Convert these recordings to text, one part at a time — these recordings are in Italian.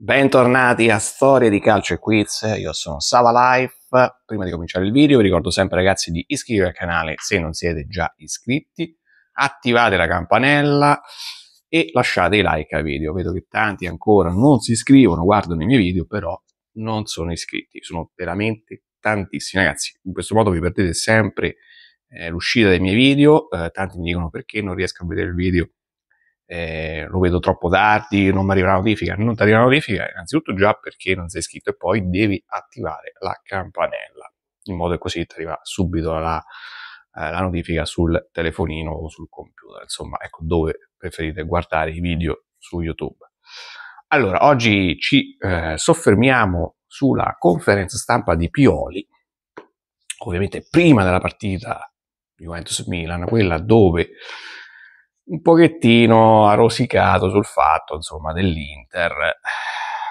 Bentornati a Storie di Calcio e Quiz, io sono Sava Life. Prima di cominciare il video vi ricordo sempre ragazzi di iscrivervi al canale se non siete già iscritti, attivate la campanella e lasciate i like al video. Vedo che tanti ancora non si iscrivono, guardano i miei video, però non sono iscritti. Sono veramente tantissimi ragazzi. In questo modo vi perdete sempre eh, l'uscita dei miei video, eh, tanti mi dicono perché non riesco a vedere il video eh, lo vedo troppo tardi, non mi arriva la notifica, non ti arriva la notifica, innanzitutto già perché non sei iscritto e poi devi attivare la campanella, in modo che così ti arriva subito la, eh, la notifica sul telefonino o sul computer, insomma, ecco dove preferite guardare i video su YouTube. Allora, oggi ci eh, soffermiamo sulla conferenza stampa di Pioli, ovviamente prima della partita Juventus-Milan, quella dove un pochettino rosicato sul fatto insomma, dell'Inter,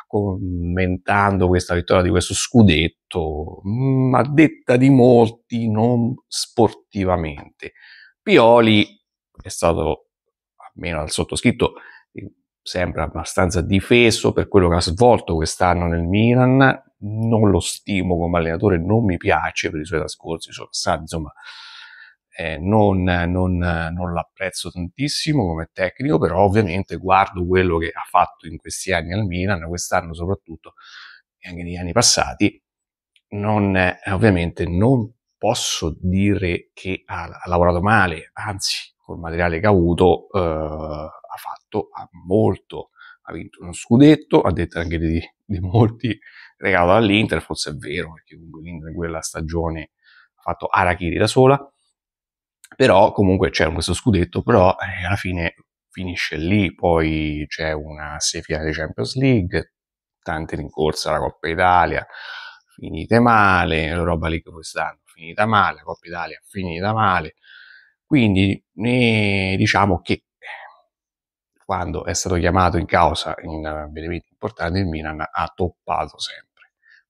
commentando questa vittoria di questo scudetto, ma mm, detta di molti, non sportivamente. Pioli è stato, almeno al sottoscritto, sempre abbastanza difeso per quello che ha svolto quest'anno nel Milan. Non lo stimo come allenatore, non mi piace per i suoi trascorsi, sono stati insomma eh, non, non, non l'apprezzo tantissimo come tecnico, però ovviamente guardo quello che ha fatto in questi anni al Milan, quest'anno soprattutto, e anche negli anni passati, non, eh, ovviamente non posso dire che ha, ha, lavorato male, anzi, col materiale che ha avuto, eh, ha fatto ha molto. Ha vinto uno scudetto, ha detto anche di, di molti regalo all'Inter, forse è vero, perché comunque l'Inter in quella stagione ha fatto Arachiri da sola, però comunque c'è questo scudetto, però eh, alla fine finisce lì, poi c'è una semifinale di Champions League, tante rincorse alla Coppa Italia, finite male, l'Europa League quest'anno finita male, la Coppa Italia finita male, quindi eh, diciamo che quando è stato chiamato in causa in uh, importanti il Milan ha toppato sempre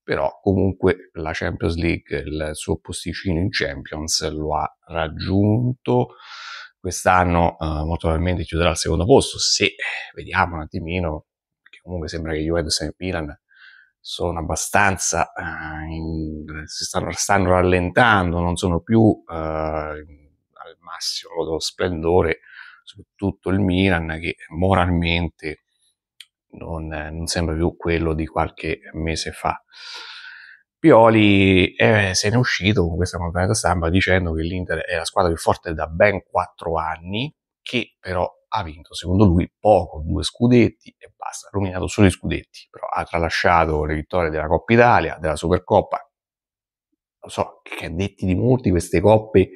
però comunque la Champions League, il suo posticino in Champions lo ha raggiunto quest'anno eh, molto probabilmente chiuderà al secondo posto se vediamo un attimino che comunque sembra che Juventus e Milan sono abbastanza eh, in, si stanno, stanno, rallentando non sono più eh, al massimo dello splendore soprattutto il Milan che moralmente non, non sembra più quello di qualche mese fa. Pioli eh, se n'è uscito con questa conferenza stampa dicendo che l'Inter è la squadra più forte da ben quattro anni, che però ha vinto, secondo lui, poco, due scudetti e basta, ha ruminato solo i scudetti, però ha tralasciato le vittorie della Coppa Italia, della Supercoppa. Lo so che a detti di molti queste coppe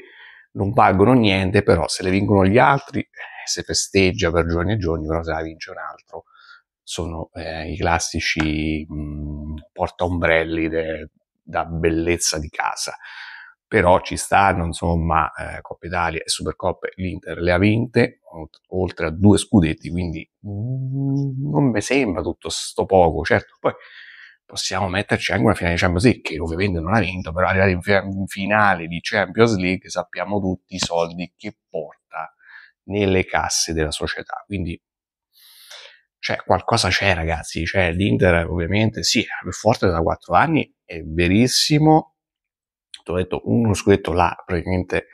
non valgono niente, però se le vincono gli altri eh, si festeggia per giorni e giorni, però se la vince un altro sono eh, i classici mh, mm, portaombrelli de, da bellezza di casa. Però ci stanno, insomma, eh, Coppa Italia e Supercoppe, l'Inter le ha vinte, oltre a due scudetti, quindi mh, mm, non mi sembra tutto sto poco. Certo, poi possiamo metterci anche una finale di Champions League, che ovviamente non ha vinto, però arrivare in finale di Champions League sappiamo tutti i soldi che porta nelle casse della società. Quindi cioè qualcosa c'è ragazzi, cioè l'Inter ovviamente sì, è più forte da 4 anni, è verissimo, ti ho detto uno scudetto là praticamente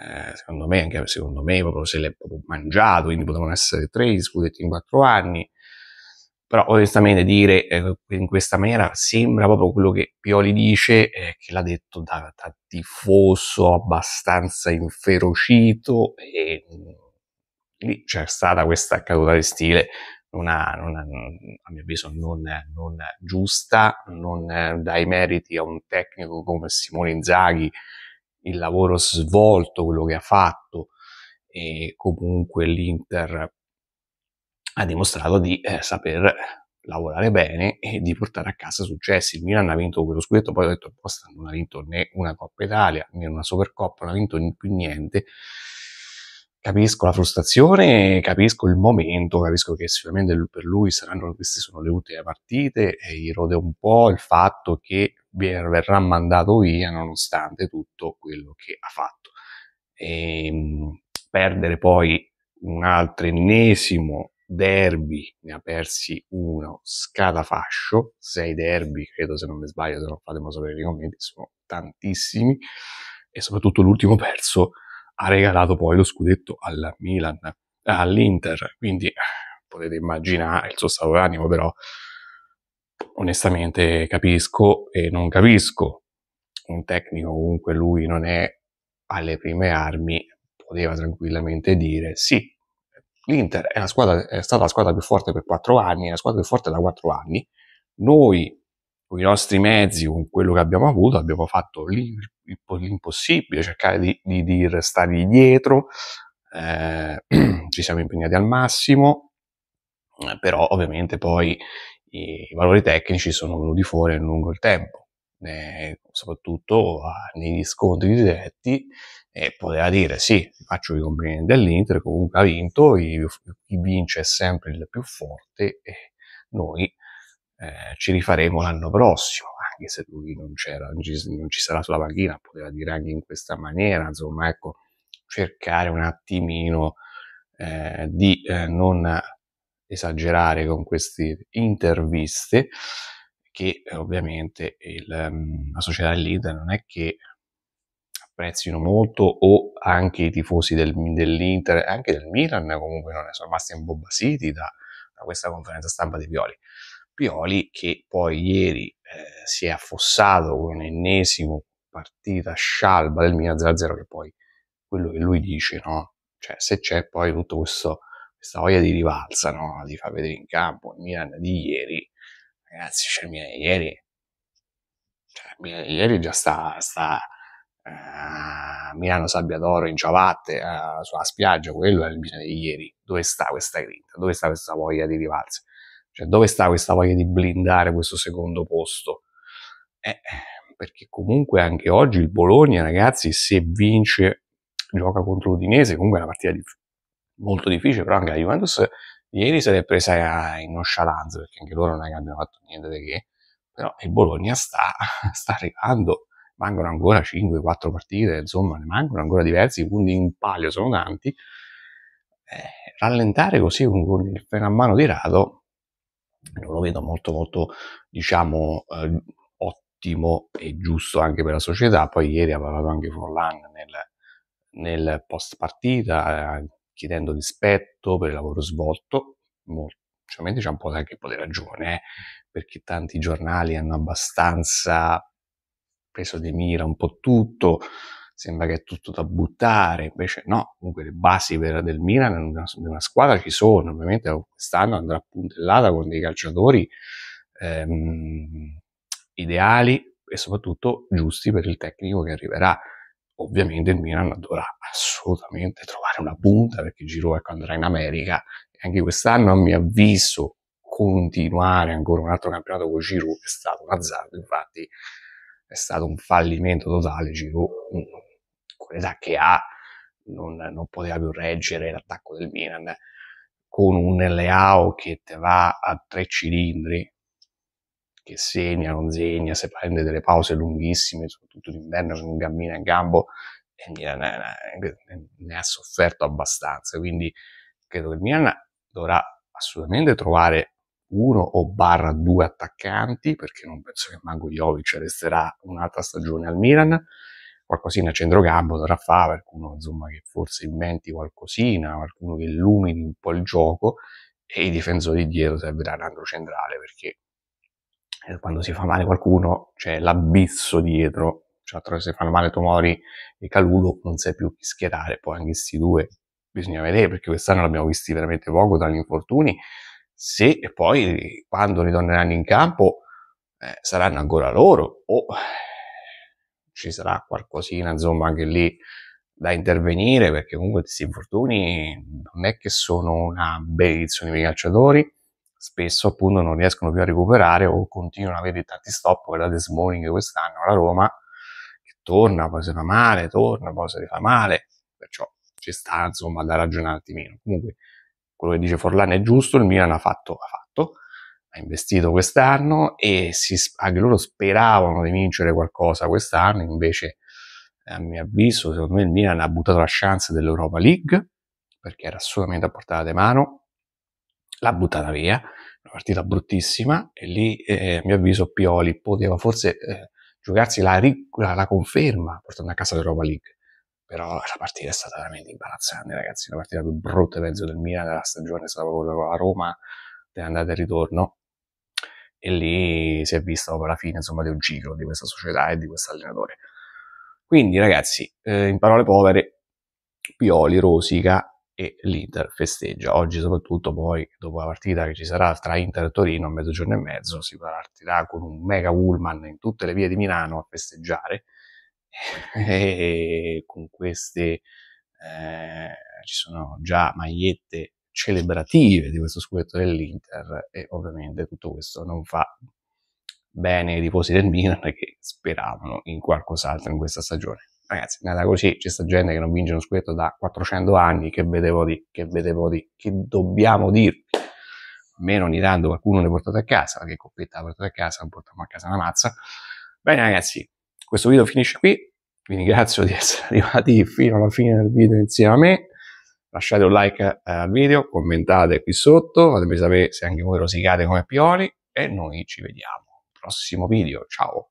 eh, secondo me, anche secondo me proprio se l'è proprio mangiato, quindi potevano essere 3 scudetti in 4 anni, però onestamente dire eh, in questa maniera sembra proprio quello che Pioli dice, eh, che l'ha detto da, da tifoso abbastanza inferocito e mm, lì c'è stata questa caduta di stile una, una, a mio avviso non, non giusta, non dai meriti a un tecnico come Simone Inzaghi, il lavoro svolto, quello che ha fatto e comunque l'Inter ha dimostrato di eh, saper lavorare bene e di portare a casa successi. Il Milan ha vinto quello scudetto, poi ho detto apposta boh, non ha vinto né una Coppa Italia né una Supercoppa, non ha vinto più niente capisco la frustrazione, capisco il momento, capisco che sicuramente per lui saranno queste sono le ultime partite e gli rode un po' il fatto che verrà mandato via nonostante tutto quello che ha fatto. E ehm, perdere poi un altro ennesimo derby, ne ha persi uno scatafascio, sei derby, credo se non mi sbaglio, se non fatemelo sapere nei commenti, sono tantissimi e soprattutto l'ultimo perso ha regalato poi lo scudetto al Milan, eh, all'Inter, quindi eh, potete immaginare il suo stato d'animo, però onestamente capisco e non capisco. Un tecnico comunque lui non è alle prime armi, poteva tranquillamente dire sì, l'Inter è, squadra, è stata la squadra più forte per quattro anni, è la squadra più forte da quattro anni, noi con i nostri mezzi, con quello che abbiamo avuto, abbiamo fatto l'impossibile, cercare di, di, di restargli dietro, eh, ci siamo impegnati al massimo, eh, però ovviamente poi i, i valori tecnici sono venuti fuori a lungo il tempo, eh, soprattutto negli scontri diretti, e poteva dire sì, faccio i complimenti dell'Inter, comunque ha vinto, chi vince è sempre il più forte e noi eh, ci rifaremo l'anno prossimo, anche se lui non, c'era, non ci, non ci sarà sulla panchina, poteva dire anche in questa maniera, insomma, ecco, cercare un attimino eh, di eh, non esagerare con queste interviste che eh, ovviamente il, mm, la società leader non è che apprezzino molto o anche i tifosi del, dell'Inter, anche del Milan comunque non ne sono rimasti imbobasiti da, da questa conferenza stampa di Violi. Scipioli che poi ieri eh, si è affossato con l'ennesimo partita scialba del Milan 0-0 che poi quello che lui dice, no? Cioè se c'è poi tutto questo questa voglia di rivalsa, no? Di far vedere in campo il Milan di ieri. Ragazzi, c'è cioè, il Milan di ieri. Cioè, il Milan di ieri già sta, sta uh, Milano Sabbia d'Oro in ciabatte uh, sulla spiaggia, quello è il Milan di ieri. Dove sta questa grinta? Dove sta questa voglia di rivalsa? Cioè, dove sta questa voglia di blindare questo secondo posto? Eh, perché comunque anche oggi il Bologna, ragazzi, se vince, gioca contro l'Udinese, comunque è una partita dif- molto difficile, però anche la Juventus ieri se l'è presa in nonchalance, perché anche loro non è che abbiano fatto niente di che, però il Bologna sta, sta arrivando, mancano ancora 5-4 partite, insomma, ne mancano ancora diversi, quindi in palio sono tanti, eh, rallentare così con, con il freno a mano tirato non lo vedo molto molto diciamo eh, ottimo e giusto anche per la società poi ieri ha parlato anche Forlan nel, nel post partita eh, chiedendo rispetto per il lavoro svolto molto c'è un po' anche un po' di ragione, eh, perché tanti giornali hanno abbastanza preso di mira un po' tutto, sembra che è tutto da buttare, invece no, comunque le basi per, del Milan di una squadra ci sono, ovviamente quest'anno andrà puntellata con dei calciatori ehm, ideali e soprattutto giusti per il tecnico che arriverà. Ovviamente il Milan dovrà assolutamente trovare una punta perché Giro ecco, andrà in America e anche quest'anno a mio avviso continuare ancora un altro campionato con Giroud è stato un azzardo, infatti è stato un fallimento totale Giroud opportunità esatto, che ha, non, non poteva più reggere l'attacco del Milan con un Leao che te va a tre cilindri, che segna, non segna, se prende delle pause lunghissime, soprattutto d'inverno, con un cammino in gambo, e il Milan eh, eh, ne ha sofferto abbastanza. Quindi credo che il Milan dovrà assolutamente trovare uno o barra due attaccanti, perché non penso che Mago Jovic resterà un'altra stagione al Milan, qualcosina Cendro Gabbo dovrà fare, qualcuno insomma, che forse inventi qualcosina, qualcuno che illumini un po' il gioco e i difensori dietro serviranno un centrale perché eh, quando si fa male qualcuno c'è l'abisso dietro, cioè se fanno male Tomori e Calulo non sai più chi schierare, poi anche questi due bisogna vedere perché quest'anno l'abbiamo visti veramente poco dagli infortuni, se e poi quando ritorneranno in campo eh, saranno ancora loro o... Oh, ci sarà qualcosina, insomma, anche lì da intervenire, perché comunque questi infortuni non è che sono una benedizione dei calciatori, spesso appunto non riescono più a recuperare o continuano ad avere tanti stop, guardate Smalling quest'anno alla Roma, che torna, poi si fa male, torna, poi si fa male, perciò ci sta insomma da ragionare un attimino. Comunque quello che dice Forlan è giusto, il Milan ha fatto, ha fatto, ha investito quest'anno e si, anche loro speravano di vincere qualcosa quest'anno, invece a mio avviso, secondo me il Milan ha buttato la chance dell'Europa League perché era assolutamente a portata di mano, l'ha buttata via, una partita bruttissima e lì eh, a mio avviso Pioli poteva forse eh, giocarsi la, la, la, conferma portando a casa l'Europa League, però la partita è stata veramente imbarazzante ragazzi, la partita più brutta mezzo del Milan della stagione è stata proprio la Roma è andata e ritorno e lì si è vista poi la fine insomma, di un ciclo di questa società e di questo allenatore. Quindi ragazzi, eh, in parole povere, Pioli rosica e l'Inter festeggia. Oggi soprattutto poi, dopo la partita che ci sarà tra Inter e Torino a mezzogiorno e mezzo, si partirà con un mega Woolman in tutte le vie di Milano a festeggiare. E con queste eh, ci sono già magliette celebrative di questo scudetto dell'Inter e ovviamente tutto questo non fa bene ai tifosi del Milan che speravano in qualcos'altro in questa stagione. Ragazzi, è andata così, c'è sta gente che non vince uno scudetto da 400 anni, che vedevo di, che vedevo di, che dobbiamo dirvi. Almeno ogni tanto qualcuno l'ha portato a casa, perché Coppetta l'ha portate a casa, non portiamo a casa una mazza. Bene ragazzi, questo video finisce qui, vi ringrazio di essere arrivati fino alla fine del video insieme a me, lasciate un like eh, al video, commentate qui sotto, fatemi sapere se anche voi rosicate come Pioli e noi ci vediamo al prossimo video, ciao!